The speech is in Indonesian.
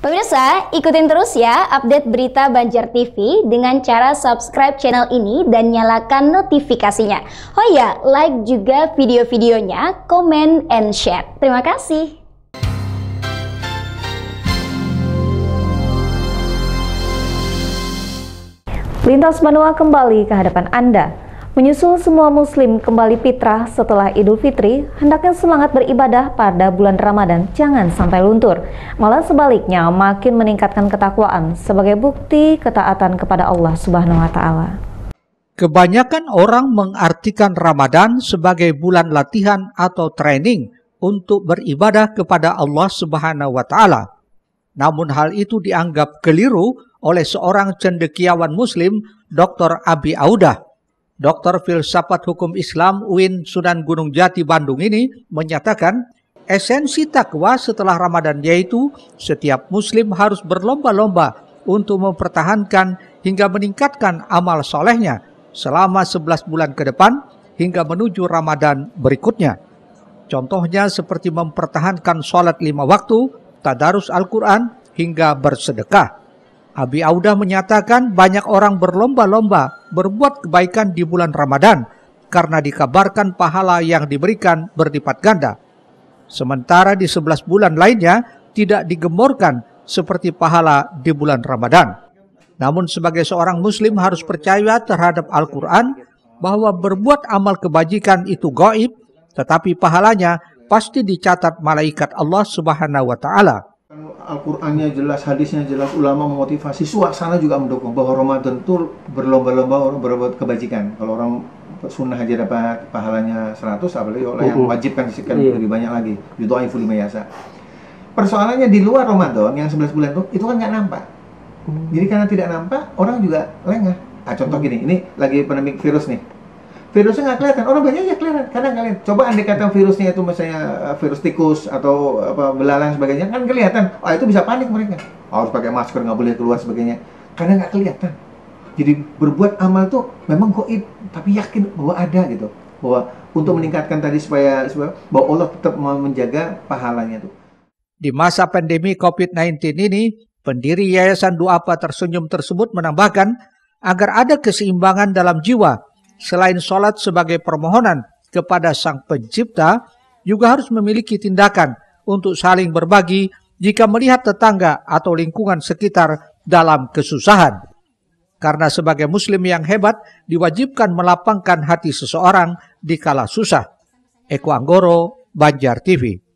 Pemirsa, ikutin terus ya update berita Banjar TV dengan cara subscribe channel ini dan nyalakan notifikasinya. Oh ya, like juga video-videonya, comment and share. Terima kasih. Lintas manual kembali ke hadapan Anda. Menyusul semua muslim kembali fitrah setelah Idul Fitri, hendaknya semangat beribadah pada bulan Ramadan jangan sampai luntur. Malah sebaliknya makin meningkatkan ketakwaan sebagai bukti ketaatan kepada Allah Subhanahu wa taala. Kebanyakan orang mengartikan Ramadan sebagai bulan latihan atau training untuk beribadah kepada Allah Subhanahu wa taala. Namun hal itu dianggap keliru oleh seorang cendekiawan muslim, Dr. Abi Audah Dr. Filsafat Hukum Islam UIN Sunan Gunung Jati Bandung ini menyatakan esensi takwa setelah Ramadan yaitu setiap muslim harus berlomba-lomba untuk mempertahankan hingga meningkatkan amal solehnya selama 11 bulan ke depan hingga menuju Ramadan berikutnya. Contohnya seperti mempertahankan sholat lima waktu, tadarus Al-Quran, hingga bersedekah. Abi Audah menyatakan banyak orang berlomba-lomba berbuat kebaikan di bulan Ramadan karena dikabarkan pahala yang diberikan berlipat ganda. Sementara di 11 bulan lainnya tidak digemorkan seperti pahala di bulan Ramadan. Namun sebagai seorang muslim harus percaya terhadap Al-Quran bahwa berbuat amal kebajikan itu gaib, tetapi pahalanya pasti dicatat malaikat Allah subhanahu wa ta'ala. Al-Qur'annya jelas, hadisnya jelas, ulama memotivasi, suasana juga mendukung bahwa Ramadan itu berlomba-lomba orang berbuat kebajikan. Kalau orang sunnah aja dapat pahalanya 100, apalagi oleh yang wajib kan disikan iya. lebih banyak lagi. Yudhaifu fuli mayasa. Persoalannya di luar Ramadan yang 11 bulan itu itu kan nggak nampak. Mm. Jadi karena tidak nampak, orang juga lengah. Ah contoh mm. gini, ini lagi pandemi virus nih virusnya nggak kelihatan orang banyak ya kelihatan karena kalian coba andai kata virusnya itu misalnya eh, virus tikus atau eh, apa belalang sebagainya kan kelihatan oh itu bisa panik mereka oh, harus pakai masker nggak boleh keluar sebagainya karena nggak kelihatan jadi berbuat amal tuh memang goib tapi yakin bahwa ada gitu bahwa untuk meningkatkan tadi supaya, supaya bahwa Allah tetap mau menjaga pahalanya tuh di masa pandemi COVID-19 ini, pendiri Yayasan doa Tersenyum tersebut menambahkan agar ada keseimbangan dalam jiwa selain sholat sebagai permohonan kepada sang pencipta, juga harus memiliki tindakan untuk saling berbagi jika melihat tetangga atau lingkungan sekitar dalam kesusahan. Karena sebagai muslim yang hebat, diwajibkan melapangkan hati seseorang di kala susah. Eko Anggoro, Banjar TV.